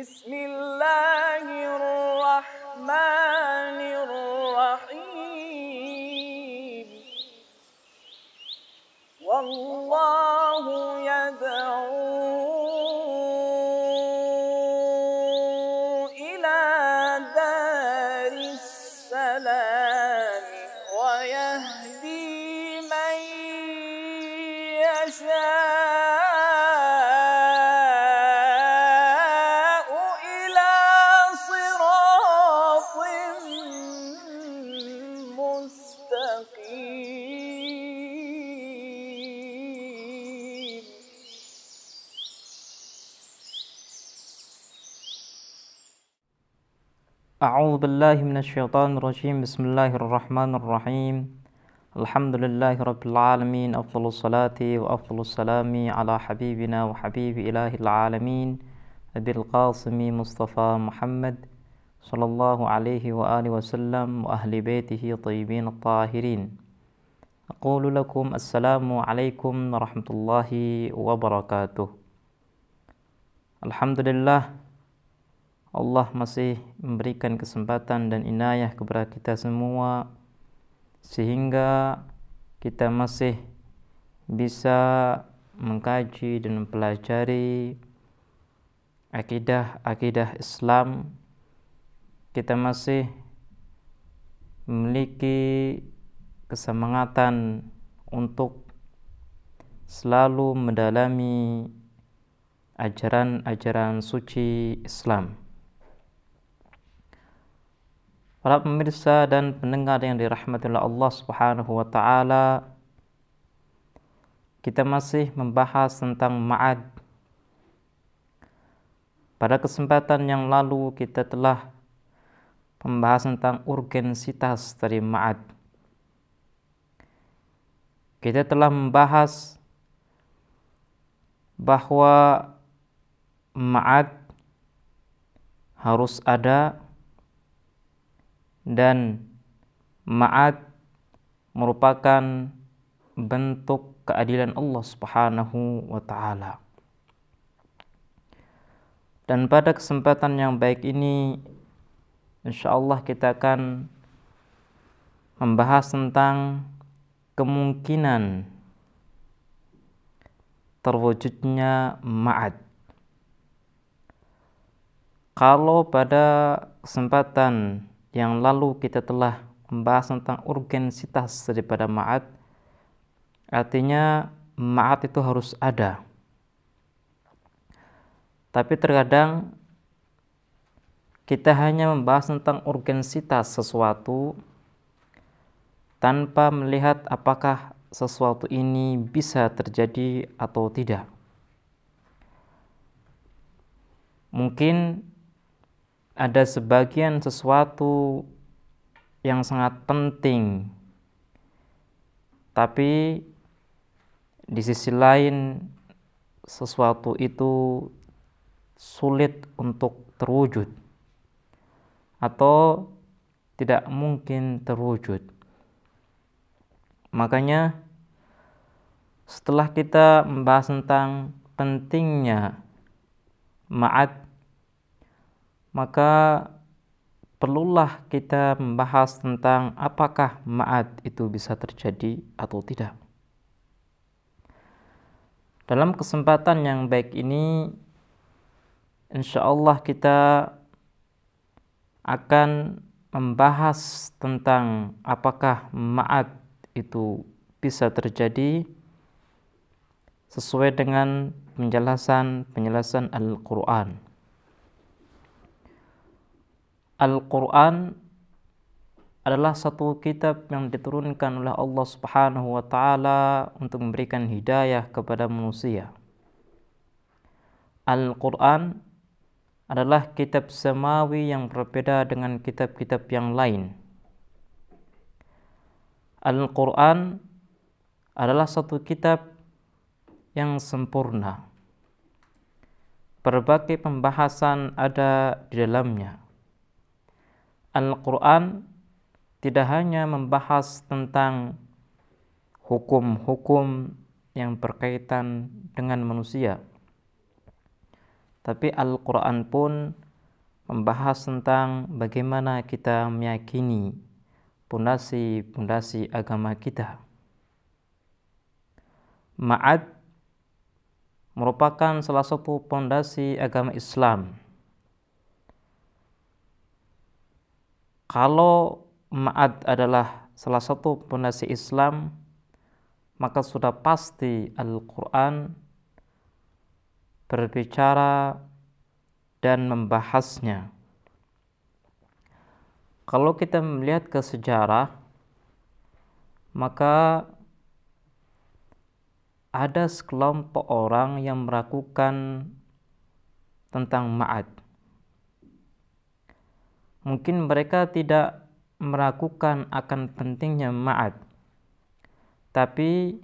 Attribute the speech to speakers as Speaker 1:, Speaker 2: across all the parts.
Speaker 1: بسم الله الرحمن الرحيم والله أعوذ بالله من الشيطان الرجيم بسم الله الرحمن الرحيم الحمد لله رب العالمين أفضل الصلاة وأفضل السلام على حبيبنا وحبيب إله العالمين أبي القاسم مصطفى محمد صلى الله عليه وآله وسلم وأهل بيته طيبين الطاهرين أقول لكم السلام عليكم ورحمة الله وبركاته الحمد لله Allah masih memberikan kesempatan dan inayah kepada kita semua sehingga kita masih bisa mengkaji dan mempelajari akidah-akidah Islam kita masih memiliki kesemangatan untuk selalu mendalami ajaran-ajaran suci Islam. Para pemirsa dan pendengar yang dirahmati oleh Allah Subhanahu wa taala, kita masih membahas tentang ma'ad. Pada kesempatan yang lalu kita telah membahas tentang urgensitas dari ma'ad. Kita telah membahas bahwa ma'ad harus ada dan maat merupakan bentuk keadilan Allah Subhanahu wa taala. Dan pada kesempatan yang baik ini insyaallah kita akan membahas tentang kemungkinan terwujudnya ma'ad. Kalau pada kesempatan yang lalu kita telah membahas tentang urgensitas daripada ma'at artinya ma'at itu harus ada tapi terkadang kita hanya membahas tentang urgensitas sesuatu tanpa melihat apakah sesuatu ini bisa terjadi atau tidak mungkin ada sebagian sesuatu yang sangat penting, tapi di sisi lain sesuatu itu sulit untuk terwujud atau tidak mungkin terwujud. Makanya setelah kita membahas tentang pentingnya ma'at maka perlulah kita membahas tentang apakah ma'ad itu bisa terjadi atau tidak. Dalam kesempatan yang baik ini, insya Allah kita akan membahas tentang apakah ma'ad itu bisa terjadi sesuai dengan penjelasan-penjelasan Al-Quran. Al-Quran adalah satu kitab yang diturunkan oleh Allah Subhanahu wa taala untuk memberikan hidayah kepada manusia. Al-Quran adalah kitab semawi yang berbeda dengan kitab-kitab yang lain. Al-Quran adalah satu kitab yang sempurna. Berbagai pembahasan ada di dalamnya Al-Quran tidak hanya membahas tentang hukum-hukum yang berkaitan dengan manusia, tapi Al-Quran pun membahas tentang bagaimana kita meyakini pondasi-pondasi agama kita. Ma'ad merupakan salah satu pondasi agama Islam Kalau Ma'ad adalah salah satu pondasi Islam, maka sudah pasti Al-Quran berbicara dan membahasnya. Kalau kita melihat ke sejarah, maka ada sekelompok orang yang meragukan tentang ma'ad mungkin mereka tidak melakukan akan pentingnya ma'at. Tapi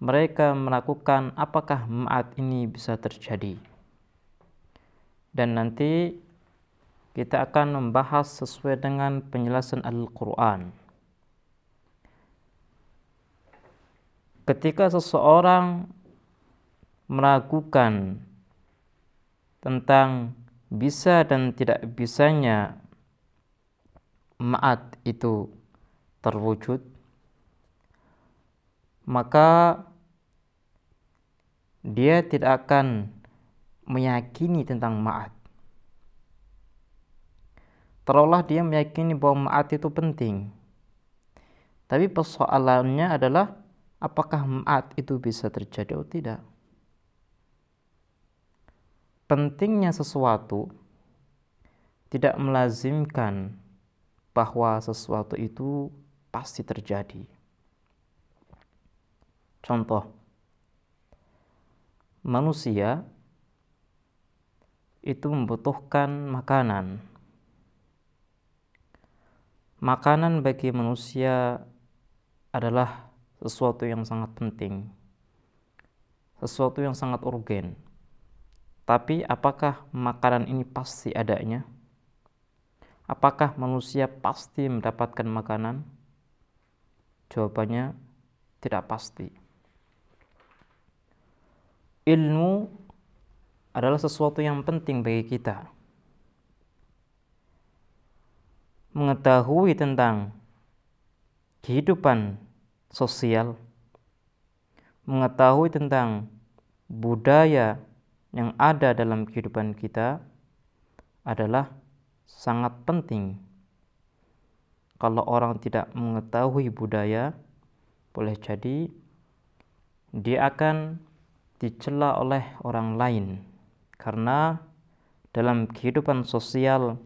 Speaker 1: mereka melakukan apakah ma'at ini bisa terjadi. Dan nanti kita akan membahas sesuai dengan penjelasan Al-Quran. Ketika seseorang meragukan tentang bisa dan tidak bisanya ma'at itu terwujud maka dia tidak akan meyakini tentang ma'at Terolah dia meyakini bahwa ma'at itu penting. Tapi persoalannya adalah apakah ma'at itu bisa terjadi atau tidak. Pentingnya sesuatu tidak melazimkan bahwa sesuatu itu pasti terjadi. Contoh, manusia itu membutuhkan makanan. Makanan bagi manusia adalah sesuatu yang sangat penting, sesuatu yang sangat urgen. Tapi apakah makanan ini pasti adanya? Apakah manusia pasti mendapatkan makanan? Jawabannya tidak pasti. Ilmu adalah sesuatu yang penting bagi kita. Mengetahui tentang kehidupan sosial, mengetahui tentang budaya yang ada dalam kehidupan kita adalah sangat penting. Kalau orang tidak mengetahui budaya, boleh jadi dia akan dicela oleh orang lain karena dalam kehidupan sosial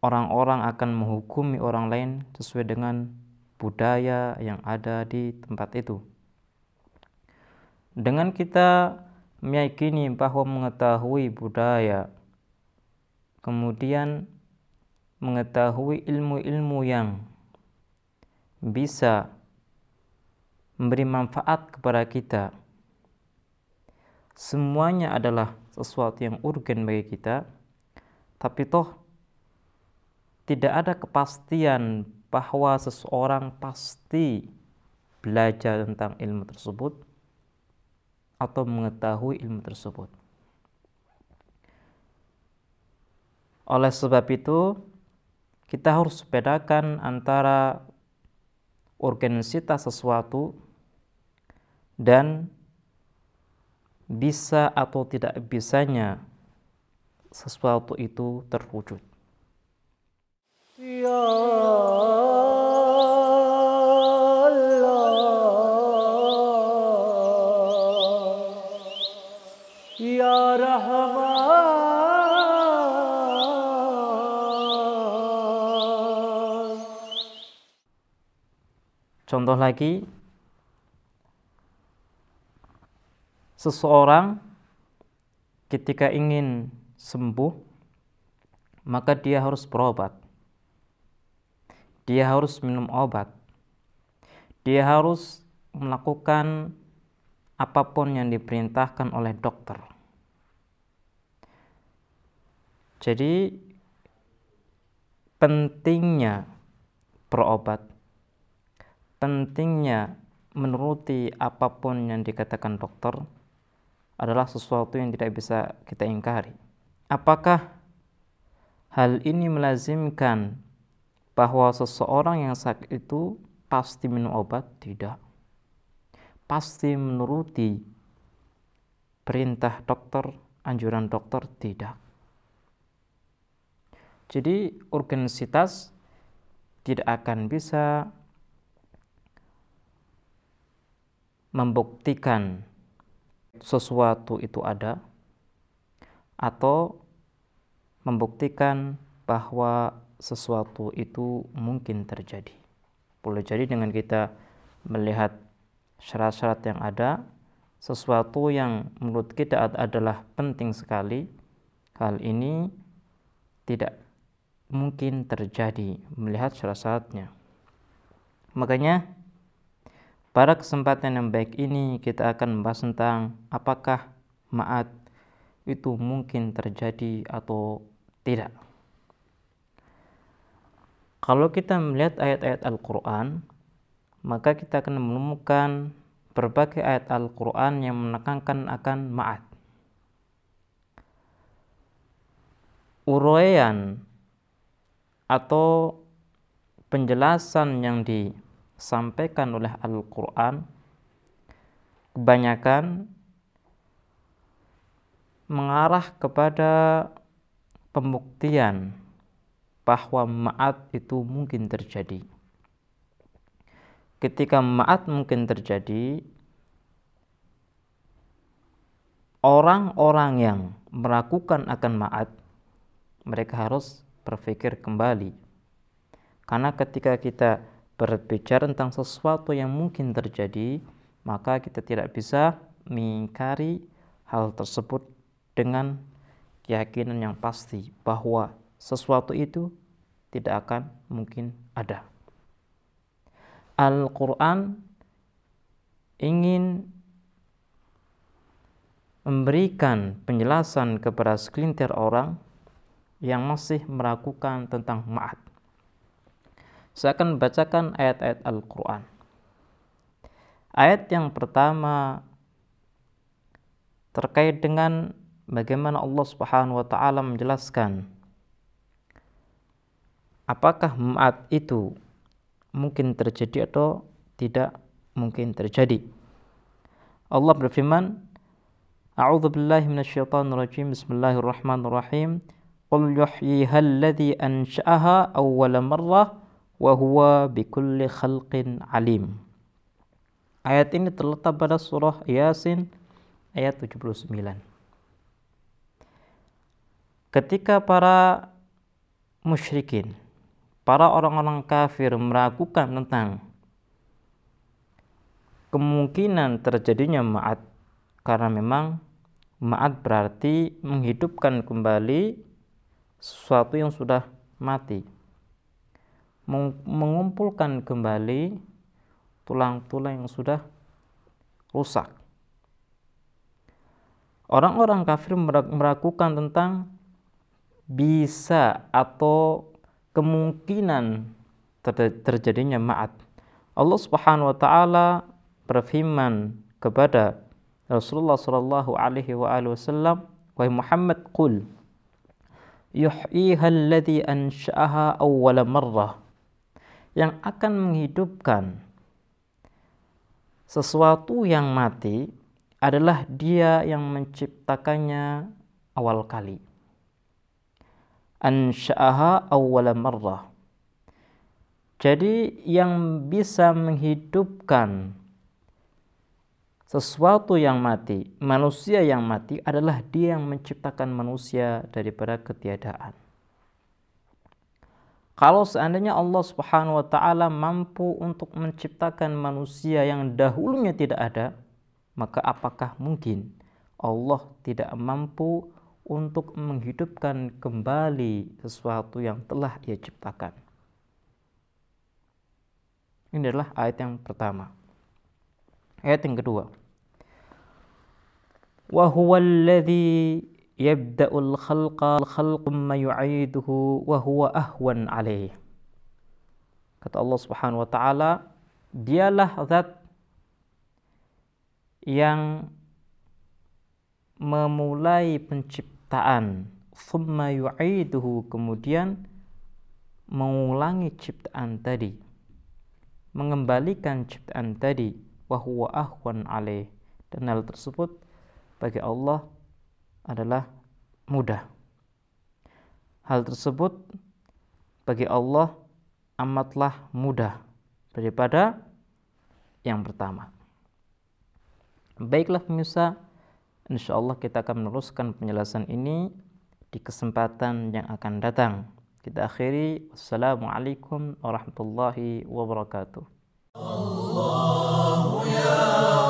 Speaker 1: orang-orang akan menghukumi orang lain sesuai dengan budaya yang ada di tempat itu. Dengan kita meyakini bahwa mengetahui budaya kemudian mengetahui ilmu-ilmu yang bisa memberi manfaat kepada kita semuanya adalah sesuatu yang urgen bagi kita tapi toh tidak ada kepastian bahwa seseorang pasti belajar tentang ilmu tersebut atau mengetahui ilmu tersebut. Oleh sebab itu, kita harus bedakan antara urgensitas sesuatu dan bisa atau tidak bisanya sesuatu itu terwujud. Ya. Contoh lagi, seseorang ketika ingin sembuh, maka dia harus berobat. Dia harus minum obat. Dia harus melakukan apapun yang diperintahkan oleh dokter. Jadi, pentingnya berobat pentingnya menuruti apapun yang dikatakan dokter adalah sesuatu yang tidak bisa kita ingkari. Apakah hal ini melazimkan bahwa seseorang yang sakit itu pasti minum obat? Tidak. Pasti menuruti perintah dokter, anjuran dokter? Tidak. Jadi, organisitas tidak akan bisa membuktikan sesuatu itu ada atau membuktikan bahwa sesuatu itu mungkin terjadi. Boleh jadi dengan kita melihat syarat-syarat yang ada, sesuatu yang menurut kita adalah penting sekali, hal ini tidak mungkin terjadi melihat syarat-syaratnya. Makanya pada kesempatan yang baik ini, kita akan membahas tentang apakah maat itu mungkin terjadi atau tidak. Kalau kita melihat ayat-ayat Al-Quran, maka kita akan menemukan berbagai ayat Al-Quran yang menekankan akan maat. Uraian atau penjelasan yang di disampaikan oleh Al-Quran kebanyakan mengarah kepada pembuktian bahwa maat itu mungkin terjadi. Ketika maat mungkin terjadi, orang-orang yang melakukan akan maat, mereka harus berpikir kembali. Karena ketika kita berbicara tentang sesuatu yang mungkin terjadi, maka kita tidak bisa mengingkari hal tersebut dengan keyakinan yang pasti bahwa sesuatu itu tidak akan mungkin ada. Al-Quran ingin memberikan penjelasan kepada sekelintir orang yang masih meragukan tentang ma'at. Saya akan bacakan ayat-ayat Al-Quran. Ayat yang pertama terkait dengan bagaimana Allah Subhanahu wa taala menjelaskan apakah ma'at itu mungkin terjadi atau tidak mungkin terjadi. Allah berfirman, A'udzu billahi minasyaitonir rajim. Bismillahirrahmanirrahim. Qul yuhyihal ladhi ansha'aha awwala marrah wa huwa kulli khalqin alim. Ayat ini terletak pada surah Yasin ayat 79. Ketika para musyrikin, para orang-orang kafir meragukan tentang kemungkinan terjadinya ma'at karena memang ma'at berarti menghidupkan kembali sesuatu yang sudah mati mengumpulkan kembali tulang-tulang yang sudah rusak. Orang-orang kafir meragukan tentang bisa atau kemungkinan terjadinya ma'at. Allah Subhanahu wa taala berfirman kepada Rasulullah sallallahu alaihi wa alihi wasallam, "Wahai Muhammad, qul yuhyiha alladhi ansha'aha awwala marrah." yang akan menghidupkan sesuatu yang mati adalah Dia yang menciptakannya awal kali. Ansha'aha awwala marrah. Jadi yang bisa menghidupkan sesuatu yang mati, manusia yang mati adalah Dia yang menciptakan manusia daripada ketiadaan. Kalau seandainya Allah Subhanahu wa taala mampu untuk menciptakan manusia yang dahulunya tidak ada, maka apakah mungkin Allah tidak mampu untuk menghidupkan kembali sesuatu yang telah Ia ciptakan? Ini adalah ayat yang pertama. Ayat yang kedua. Wa huwallazi yabda'ul khalqa khalqum ma yu'iduhu wa huwa ahwan alaih. Kata Allah Subhanahu wa taala, dialah zat yang memulai penciptaan, thumma yu'iduhu kemudian mengulangi ciptaan tadi, mengembalikan ciptaan tadi, wa huwa ahwan alaih. Dan hal tersebut bagi Allah adalah mudah. Hal tersebut bagi Allah amatlah mudah daripada yang pertama. Baiklah pemirsa, insya Allah kita akan meneruskan penjelasan ini di kesempatan yang akan datang. Kita akhiri, Wassalamualaikum warahmatullahi wabarakatuh. Allahu ya